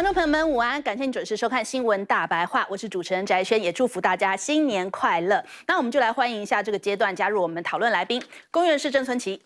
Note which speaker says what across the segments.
Speaker 1: 观众朋友们，午安！感谢你准时收看《新闻大白话》，我是主持人翟轩，也祝福大家新年快乐。那我们就来欢迎一下这个阶段加入我们讨论来宾，公园是郑村奇。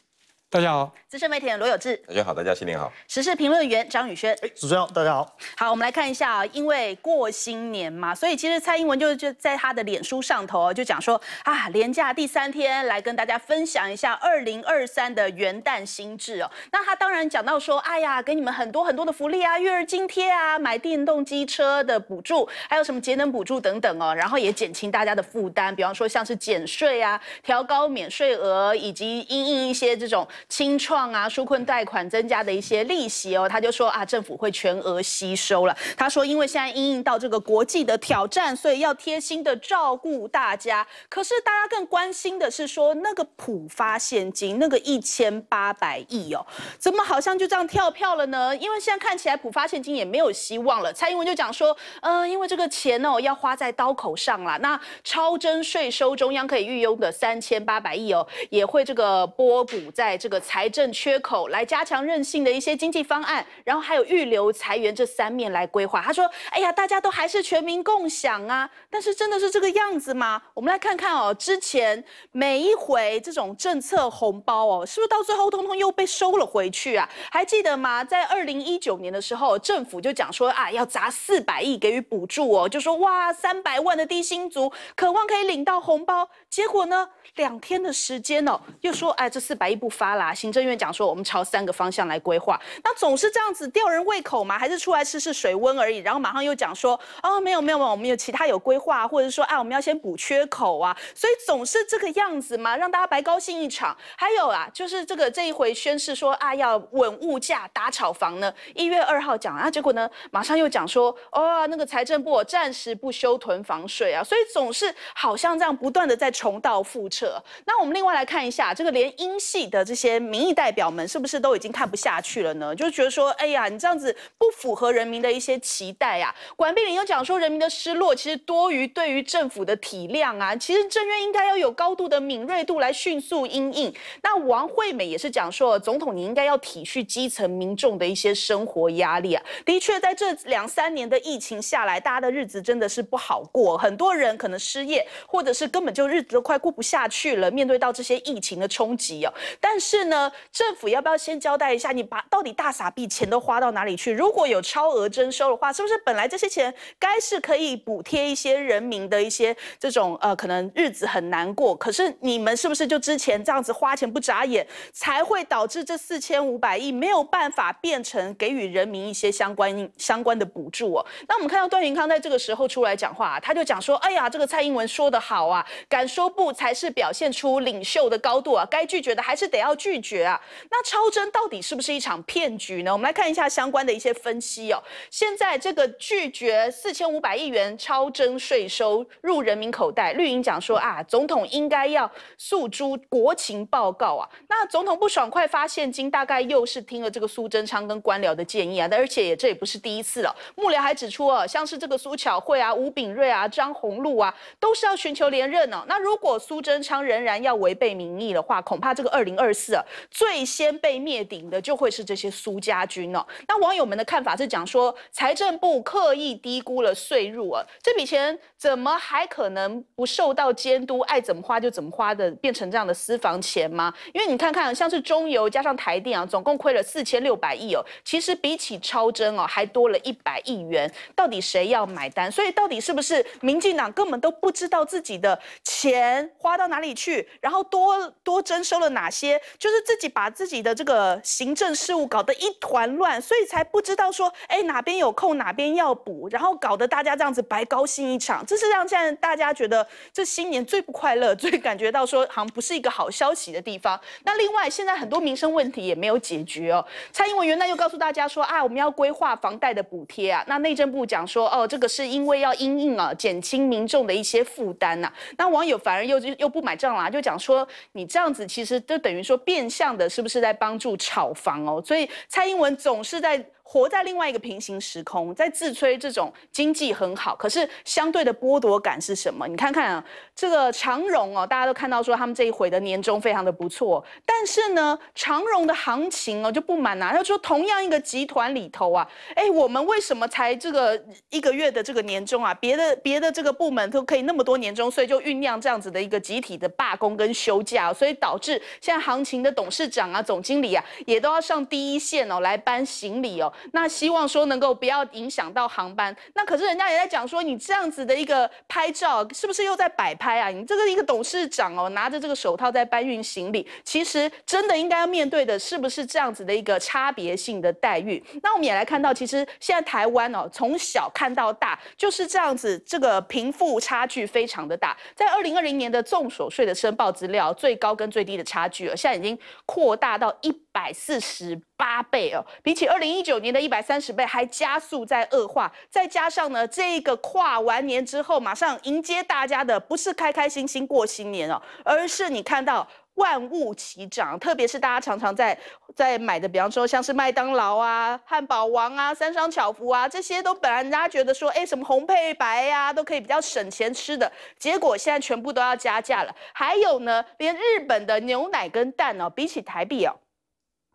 Speaker 1: 大家好，资深媒体人罗有志。
Speaker 2: 大家好，大家新年好。
Speaker 1: 时事评论员张宇轩，哎，主持人大家好。好，我们来看一下，因为过新年嘛，所以其实蔡英文就就在他的脸书上头就讲说啊，连假第三天来跟大家分享一下二零二三的元旦心智哦。那他当然讲到说，哎呀，给你们很多很多的福利啊，育儿津贴啊，买电动机车的补助，还有什么节能补助等等哦，然后也减轻大家的负担，比方说像是减税啊，调高免税额，以及因应一些这种。清创啊，纾困贷款增加的一些利息哦，他就说啊，政府会全额吸收了。他说，因为现在因应到这个国际的挑战，所以要贴心的照顾大家。可是大家更关心的是说，那个普发现金那个一千八百亿哦，怎么好像就这样跳票了呢？因为现在看起来普发现金也没有希望了。蔡英文就讲说，呃，因为这个钱哦要花在刀口上了。那超征税收中央可以预用的三千八百亿哦，也会这个拨补在。这个财政缺口来加强韧性的一些经济方案，然后还有预留裁员这三面来规划。他说：“哎呀，大家都还是全民共享啊！”但是真的是这个样子吗？我们来看看哦，之前每一回这种政策红包哦，是不是到最后通通又被收了回去啊？还记得吗？在二零一九年的时候，政府就讲说啊，要砸四百亿给予补助哦，就说哇，三百万的低薪族渴望可以领到红包，结果呢，两天的时间哦，又说哎，这四百亿不发。啦，行政院讲说我们朝三个方向来规划，那总是这样子吊人胃口吗？还是出来试试水温而已？然后马上又讲说，哦，没有没有没有，我们有其他有规划，或者说啊，我们要先补缺口啊，所以总是这个样子嘛，让大家白高兴一场。还有啊，就是这个这一回宣誓说啊，要稳物价、打炒房呢，一月二号讲啊，结果呢，马上又讲说，哦，那个财政部暂时不修囤房税啊，所以总是好像这样不断的在重蹈覆辙。那我们另外来看一下，这个连英系的这些。些民意代表们是不是都已经看不下去了呢？就觉得说，哎呀，你这样子不符合人民的一些期待呀。管碧玲又讲说，人民的失落其实多于对于政府的体谅啊。其实政院应该要有高度的敏锐度来迅速应应。那王惠美也是讲说，总统你应该要体恤基层民众的一些生活压力啊。的确，在这两三年的疫情下来，大家的日子真的是不好过。很多人可能失业，或者是根本就日子都快过不下去了。面对到这些疫情的冲击哦，但是。是呢，政府要不要先交代一下？你把到底大傻币钱都花到哪里去？如果有超额征收的话，是不是本来这些钱该是可以补贴一些人民的一些这种呃，可能日子很难过？可是你们是不是就之前这样子花钱不眨眼，才会导致这四千五百亿没有办法变成给予人民一些相关相关的补助哦？那我们看到段云康在这个时候出来讲话，他就讲说：“哎呀，这个蔡英文说的好啊，敢说不才是表现出领袖的高度啊，该拒绝的还是得要。”拒绝啊！那超征到底是不是一场骗局呢？我们来看一下相关的一些分析哦。现在这个拒绝四千五百亿元超征税收入人民口袋，绿营讲说啊，总统应该要诉诸国情报告啊。那总统不爽快发现金，大概又是听了这个苏贞昌跟官僚的建议啊。但而且也这也不是第一次了。幕僚还指出啊，像是这个苏巧慧啊、吴炳瑞啊、张宏禄啊，都是要寻求连任哦。那如果苏贞昌仍然要违背民意的话，恐怕这个二零二四。最先被灭顶的就会是这些苏家军哦。那网友们的看法是讲说，财政部刻意低估了税入哦，这笔钱怎么还可能不受到监督，爱怎么花就怎么花的，变成这样的私房钱吗？因为你看看，像是中油加上台电啊，总共亏了四千六百亿哦，其实比起超征哦，还多了一百亿元。到底谁要买单？所以到底是不是民进党根本都不知道自己的钱花到哪里去，然后多多征收了哪些？就是自己把自己的这个行政事务搞得一团乱，所以才不知道说，哎，哪边有空哪边要补，然后搞得大家这样子白高兴一场。这是让现在大家觉得这新年最不快乐，最感觉到说好像不是一个好消息的地方。那另外现在很多民生问题也没有解决哦。蔡英文原来又告诉大家说啊，我们要规划房贷的补贴啊。那内政部讲说哦，这个是因为要因应啊，减轻民众的一些负担呐。那网友反而又又不买账啦，就讲说你这样子其实就等于说变。变相的是不是在帮助炒房哦？所以蔡英文总是在。活在另外一个平行时空，在自吹这种经济很好，可是相对的剥夺感是什么？你看看啊，这个长荣哦，大家都看到说他们这一回的年终非常的不错，但是呢，长荣的行情哦就不满啊。他说，同样一个集团里头啊，哎，我们为什么才这个一个月的这个年终啊，别的别的这个部门都可以那么多年终，所以就酝酿这样子的一个集体的罢工跟休假，所以导致现在行情的董事长啊、总经理啊，也都要上第一线哦，来搬行李哦。那希望说能够不要影响到航班，那可是人家也在讲说，你这样子的一个拍照，是不是又在摆拍啊？你这个一个董事长哦，拿着这个手套在搬运行李，其实真的应该要面对的是不是这样子的一个差别性的待遇？那我们也来看到，其实现在台湾哦，从小看到大就是这样子，这个贫富差距非常的大。在二零二零年的重所税的申报资料，最高跟最低的差距，现在已经扩大到一。百四十八倍哦，比起二零一九年的一百三十倍，还加速在恶化。再加上呢，这个跨完年之后，马上迎接大家的不是开开心心过新年哦，而是你看到万物齐涨，特别是大家常常在在买的，比方说像是麦当劳啊、汉堡王啊、三双巧福啊，这些都本来人家觉得说，哎，什么红配白呀，都可以比较省钱吃的，结果现在全部都要加价了。还有呢，连日本的牛奶跟蛋哦，比起台币哦。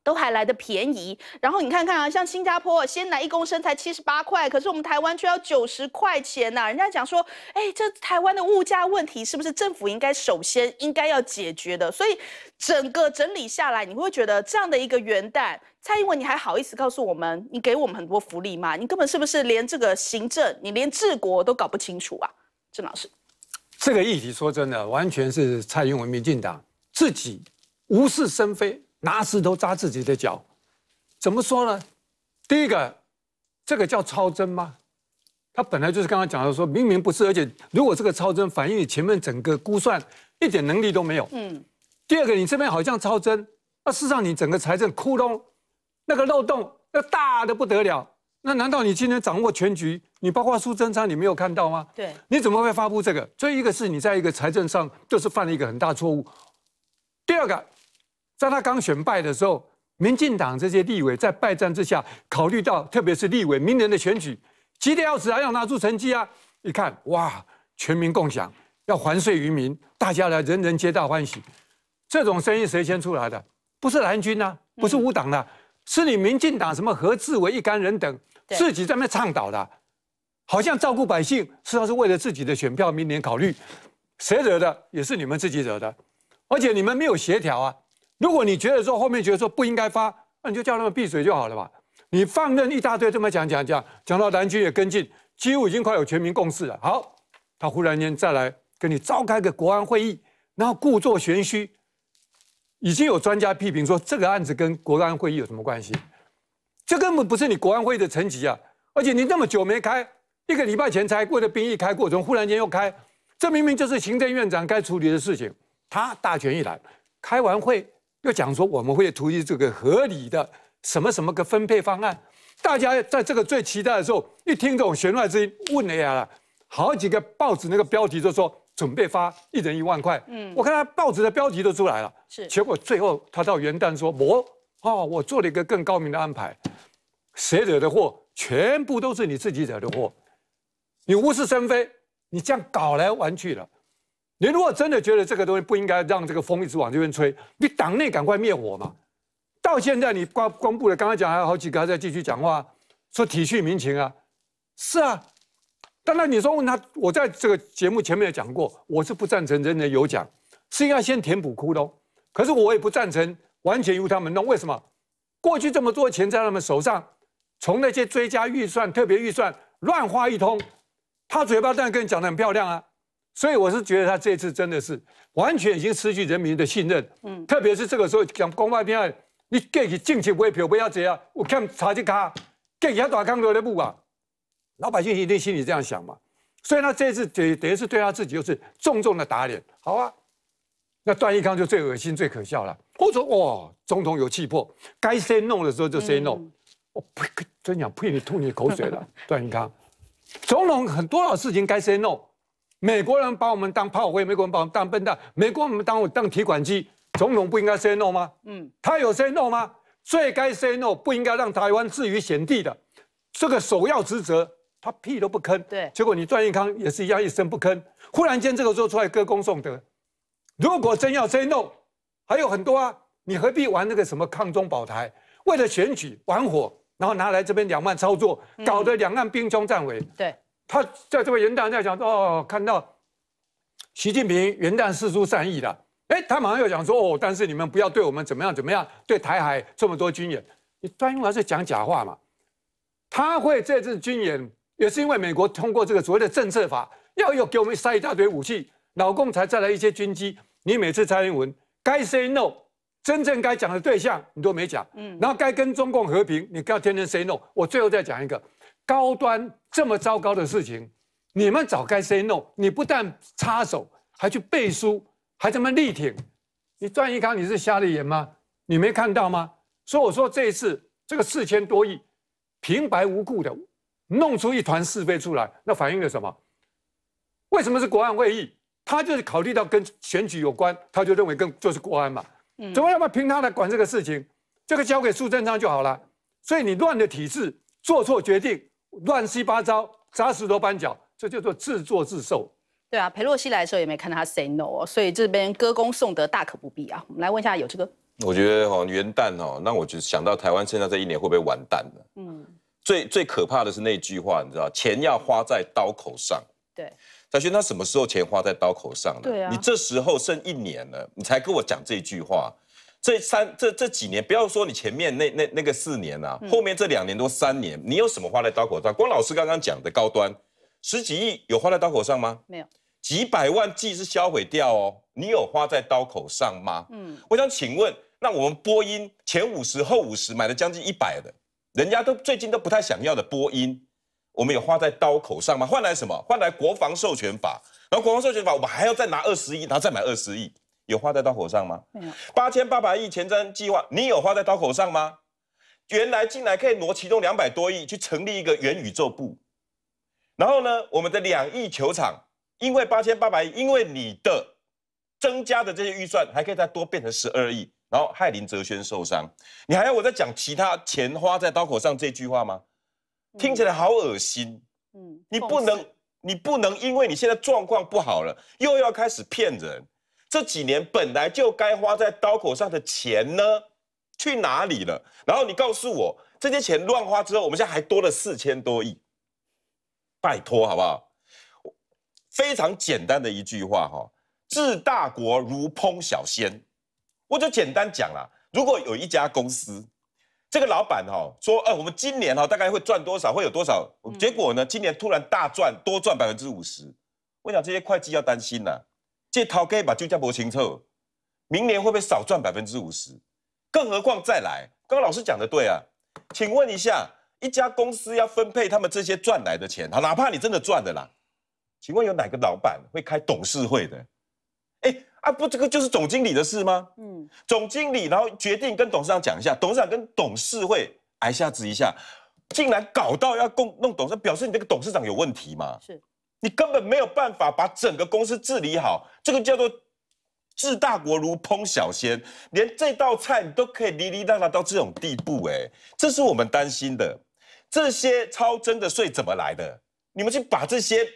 Speaker 1: 都还来得便宜，然后你看看啊，像新加坡鲜奶一公升才七十八块，可是我们台湾却要九十块钱呐。人家讲说，哎，这台湾的物价问题是不是政府应该首先应该要解决的？所以整个整理下来，你会觉得这样的一个元旦，蔡英文你还好意思告诉我们，你给我们很多福利吗？你根本是不是连这个行政，你连治国都搞不清楚啊，郑老师？
Speaker 3: 这个议题说真的，完全是蔡英文民进党自己无事生非。拿石头扎自己的脚，怎么说呢？第一个，这个叫超增吗？他本来就是刚刚讲的，说明明不是。而且，如果这个超增反映你前面整个估算一点能力都没有，嗯。第二个，你这边好像超增，那事实上你整个财政窟窿，那个漏洞那大的不得了。那难道你今天掌握全局？你包括苏贞昌，你没有看到吗？对，你怎么会发布这个？这一个是你在一个财政上就是犯了一个很大错误。第二个。在他刚选败的时候，民进党这些立委在败战之下，考虑到特别是立委明年的选举，急得要死还要拿出成绩啊！一看哇，全民共享，要还税于民，大家来，人人皆大欢喜。这种生音谁先出来的？不是蓝军啊，不是五党的，是你民进党什么何志伟一干人等自己在那倡导的，好像照顾百姓，实际上是为了自己的选票明年考虑。谁惹的？也是你们自己惹的，而且你们没有协调啊。如果你觉得说后面觉得说不应该发，那你就叫他们闭嘴就好了吧。你放任一大堆这么讲讲讲，讲到蓝军也跟进，几乎已经快有全民共识了。好，他忽然间再来跟你召开个国安会议，然后故作玄虚。已经有专家批评说，这个案子跟国安会议有什么关系？这根本不是你国安会的层级啊！而且你那么久没开，一个礼拜前才过的兵役开过，么忽然间又开，这明明就是行政院长该处理的事情。他大权一揽，开完会。又讲说我们会图出这个合理的什么什么个分配方案，大家在这个最期待的时候，一听这种玄外之音，问来了，好几个报纸那个标题都说准备发一人一万块。嗯，我看他报纸的标题都出来了。是，结果最后他到元旦说：“我哦，我做了一个更高明的安排，谁惹的祸，全部都是你自己惹的祸，你无事生非，你这样搞来玩去了。”你如果真的觉得这个东西不应该让这个风一直往这边吹，你党内赶快灭火嘛！到现在你光公布的，刚刚讲还有好几个还在继续讲话，说体恤民情啊，是啊。当然你说问他，我在这个节目前面也讲过，我是不赞成真的有奖，是应该先填补窟窿。可是我也不赞成完全由他们弄，为什么？过去这么多钱在他们手上，从那些追加预算、特别预算乱花一通，他嘴巴当然跟你讲的很漂亮啊。所以我是觉得他这次真的是完全已经失去人民的信任，嗯，特别是这个时候讲公派片，你你给进去不批，不要这样，我看查去卡，给要大康乐的不啊？老百姓一定心里这样想嘛。所以他这次等等于是对他自己就是重重的打脸，好啊。那段义康就最恶心、最可笑了。我说哇，总统有气魄，该 no 的时候就 say no。」我呸，真想呸你吐你口水了，段义康。总统很多的事情该 no。美国人把我们当炮灰，美国人把我们当笨蛋，美国人当当提款机，总统不应该 say no 吗？嗯，他有 say no 吗？最该 say no，不应该让台湾置于险地的，这个首要职责，他屁都不吭。对，结果你段义康也是一样，一声不吭。忽然间这个时候出来歌功颂德，如果真要 say no，还有很多啊，你何必玩那个什么抗中保台？为了选举玩火，然后拿来这边两岸操作，搞得两岸兵消战尾。对。他在这个元旦在讲哦，看到习近平元旦四出善意的，哎，他马上又讲说哦，但是你们不要对我们怎么样怎么样，对台海这么多军演，你专用来是讲假话嘛？他会这次军演也是因为美国通过这个所谓的《政策法》，要有给我们塞一大堆武器，老共才再来一些军机。你每次蔡英文该 say no，真正该讲的对象你都没讲，嗯，然后该跟中共和平，你要天天 say no，我最后再讲一个。高端这么糟糕的事情，你们早该 say no。你不但插手，还去背书，还这么力挺。你段益康，你是瞎了眼吗？你没看到吗？所以我说这一次这个四千多亿，平白无故的弄出一团是非出来，那反映了什么？为什么是国安会议？他就是考虑到跟选举有关，他就认为跟就是国安嘛。怎么要嘛凭他来管这个事情？这个交给苏贞昌就好了。所以你乱的体制，做错决定。乱七八糟，扎石头搬脚，这叫做自作自受。
Speaker 1: 对啊，裴洛西来的时候也没看到他 say no，哦，所以这边歌功颂德大可不必啊。我们来问一下，有这个？
Speaker 2: 我觉得哈，元旦哦，那我就想到台湾剩下这一年会不会完蛋了？嗯，最最可怕的是那句话，你知道，钱要花在刀口上。对，小轩，他什么时候钱花在刀口上了？对啊，你这时候剩一年了，你才跟我讲这句话。这三这这几年，不要说你前面那那那个四年呐，后面这两年多三年，你有什么花在刀口上？光老师刚刚讲的高端，十几亿有花在刀口上吗？没有，几百万计是销毁掉哦。你有花在刀口上吗？嗯，我想请问，那我们波音前五十后五十买了将近一百的，人家都最近都不太想要的波音，我们有花在刀口上吗？换来什么？换来国防授权法。然后国防授权法，我们还要再拿二十亿，然后再买二十亿。有花在刀口上吗？没有。八千八百亿前瞻计划，你有花在刀口上吗？原来进来可以挪其中两百多亿去成立一个元宇宙部，然后呢，我们的两亿球场，因为八千八百亿，因为你的增加的这些预算还可以再多变成十二亿，然后害林哲轩受伤，你还要我再讲其他钱花在刀口上这句话吗？听起来好恶心。
Speaker 1: 嗯，你不能，
Speaker 2: 你不能因为你现在状况不好了，又要开始骗人。这几年本来就该花在刀口上的钱呢，去哪里了？然后你告诉我，这些钱乱花之后，我们现在还多了四千多亿。拜托，好不好？非常简单的一句话哈，治大国如烹小鲜。我就简单讲了，如果有一家公司，这个老板哈说，哎，我们今年哈大概会赚多少，会有多少？结果呢，今年突然大赚，多赚百分之五十。我想这些会计要担心了。借可以把新加坡清出，明年会不会少赚百分之五十？更何况再来，刚老师讲的对啊，请问一下，一家公司要分配他们这些赚来的钱，他哪怕你真的赚的啦，请问有哪个老板会开董事会的？哎，啊不，这个就是总经理的事吗？嗯，总经理然后决定跟董事长讲一下，董事长跟董事会挨下子一下，竟然搞到要共弄董事，表示你这个董事长有问题吗？是。你根本没有办法把整个公司治理好，这个叫做治大国如烹小鲜，连这道菜你都可以哩哩啦啦到这种地步，哎，这是我们担心的。这些超征的税怎么来的？你们去把这些，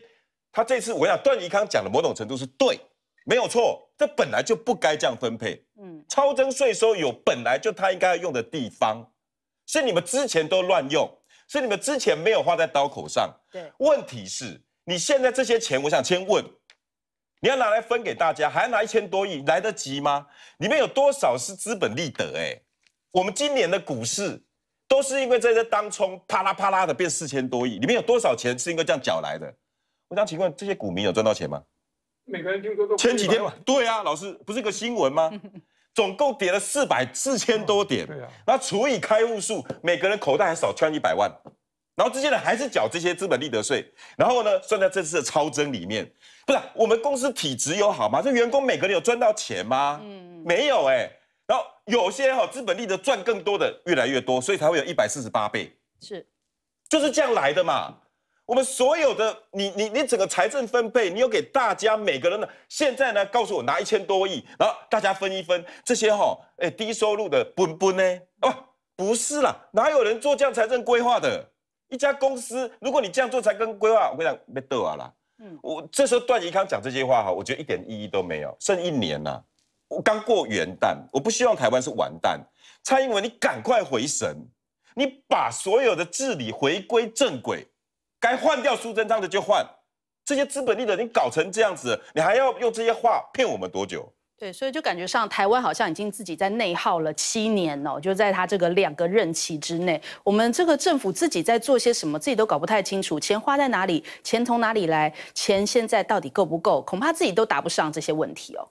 Speaker 2: 他这次我要段宜康讲的某种程度是对，没有错，这本来就不该这样分配。嗯，超征税收有本来就他应该要用的地方，是你们之前都乱用，是你们之前没有花在刀口上。对，问题是。你现在这些钱，我想先问，你要拿来分给大家，还要拿一千多亿，来得及吗？里面有多少是资本利得？哎，我们今年的股市都是因为在这当中啪啦啪啦的变四千多亿，里面有多少钱是因为这样缴来的？我想请问这些股民有赚到钱吗？
Speaker 3: 每个人听说都前几天吧？
Speaker 2: 对啊，老师不是个新闻吗？总共跌了四百四千多点，对啊，那除以开户数，每个人口袋还少赚一百万。然后这些人还是缴这些资本利得税，然后呢算在这次的超增里面，不是我们公司体质有好吗？这员工每个人有赚到钱吗？嗯，没有哎。然后有些哈资本利得赚更多的越来越多，所以才会有一百四十八倍，是，就是这样来的嘛。我们所有的你你你整个财政分配，你有给大家每个人的现在呢？告诉我拿一千多亿，然后大家分一分这些哈，哎低收入的分分呢？哦，不是啦，哪有人做这样财政规划的？一家公司，如果你这样做才跟规划，我跟你讲没逗啊啦。嗯，我这时候段宜康讲这些话哈，我觉得一点意义都没有。剩一年了，我刚过元旦，我不希望台湾是完蛋。蔡英文，你赶快回神，你把所有的治理回归正轨，该换掉苏贞昌的就换。这些资本利的。你搞成这样子，你还要用这些话骗我们多久？
Speaker 1: 对，所以就感觉上台湾好像已经自己在内耗了七年哦，就在他这个两个任期之内，我们这个政府自己在做些什么，自己都搞不太清楚，钱花在哪里，钱从哪里来，钱现在到底够不够，恐怕自己都答不上这些问题哦。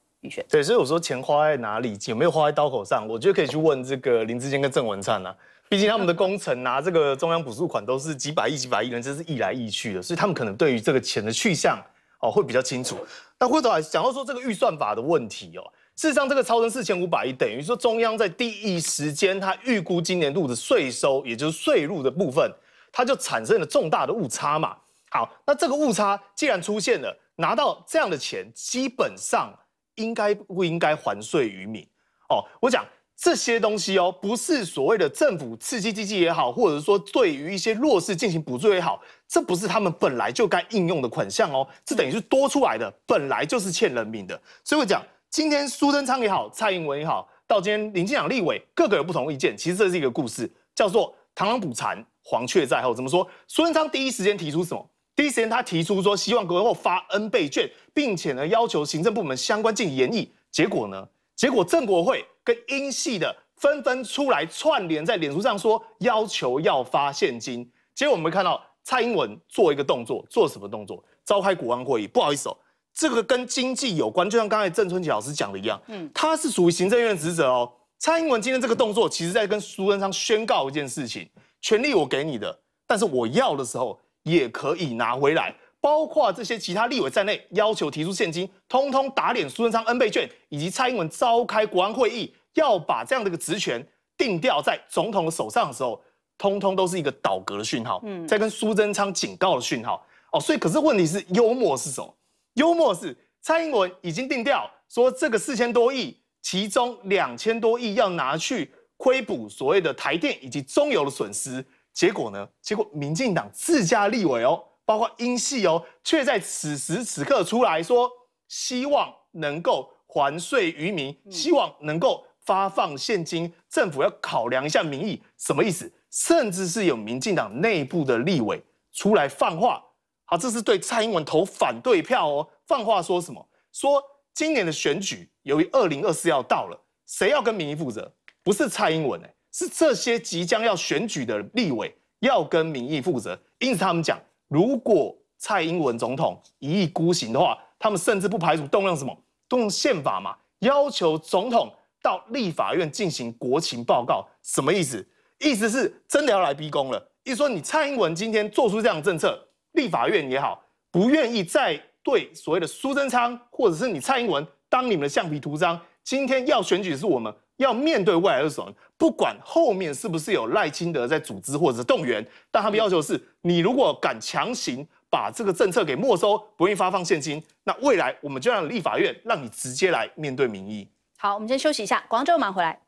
Speaker 4: 对，所以我说钱花在哪里，有没有花在刀口上，我觉得可以去问这个林志坚跟郑文灿呐，毕竟他们的工程拿这个中央补助款都是几百亿、几百亿，人真是意来意去的，所以他们可能对于这个钱的去向。哦，会比较清楚。那回总还讲到说这个预算法的问题哦，事实上这个超支四千五百亿，等于说中央在第一时间它预估今年度的税收，也就是税入的部分，它就产生了重大的误差嘛。好，那这个误差既然出现了，拿到这样的钱，基本上应该不应该还税于民？哦，我讲。这些东西哦，不是所谓的政府刺激经济也好，或者说对于一些弱势进行补助也好，这不是他们本来就该应用的款项哦，这等于是多出来的，本来就是欠人民的。所以我讲，今天苏贞昌也好，蔡英文也好，到今天林庆阳立委，各个有不同意见，其实这是一个故事，叫做螳螂捕蝉，黄雀在后。怎么说？苏贞昌第一时间提出什么？第一时间他提出说，希望国后发 N 倍券，并且呢要求行政部门相关进行研议。结果呢？结果正国会。跟英系的纷纷出来串联，在脸书上说要求要发现金，结果我们看到蔡英文做一个动作，做什么动作？召开国安会议。不好意思哦，这个跟经济有关，就像刚才郑春起老师讲的一样，嗯，他是属于行政院职责哦。蔡英文今天这个动作，其实在跟苏贞昌宣告一件事情：权力我给你的，但是我要的时候也可以拿回来。包括这些其他立委在内，要求提出现金，通通打脸苏贞昌恩倍券，以及蔡英文召开国安会议，要把这样的一个职权定掉在总统的手上的时候，通通都是一个倒戈的讯号，在跟苏贞昌警告的讯号。哦，所以可是问题是幽默是什么？幽默是蔡英文已经定调说这个四千多亿，其中两千多亿要拿去亏补所谓的台电以及中油的损失，结果呢？结果民进党自家立委哦。包括英系哦，却在此时此刻出来说，希望能够还税于民，希望能够发放现金，政府要考量一下民意，什么意思？甚至是有民进党内部的立委出来放话，好，这是对蔡英文投反对票哦，放话说什么？说今年的选举由于二零二四要到了，谁要跟民意负责？不是蔡英文哎，是这些即将要选举的立委要跟民意负责，因此他们讲。如果蔡英文总统一意孤行的话，他们甚至不排除动用什么动用宪法嘛，要求总统到立法院进行国情报告，什么意思？意思是真的要来逼宫了。一说你蔡英文今天做出这样的政策，立法院也好，不愿意再对所谓的苏贞昌或者是你蔡英文当你们的橡皮图章。今天要选举是我们。要面对未来的什么？不管后面是不是有赖清德在组织或者动员，但他们要求是你如果敢强行把这个政策给没收，不愿意发放现金，那未来我们就让立法院让你直接来面对民意。
Speaker 1: 好，我们先休息一下，广州马上回来。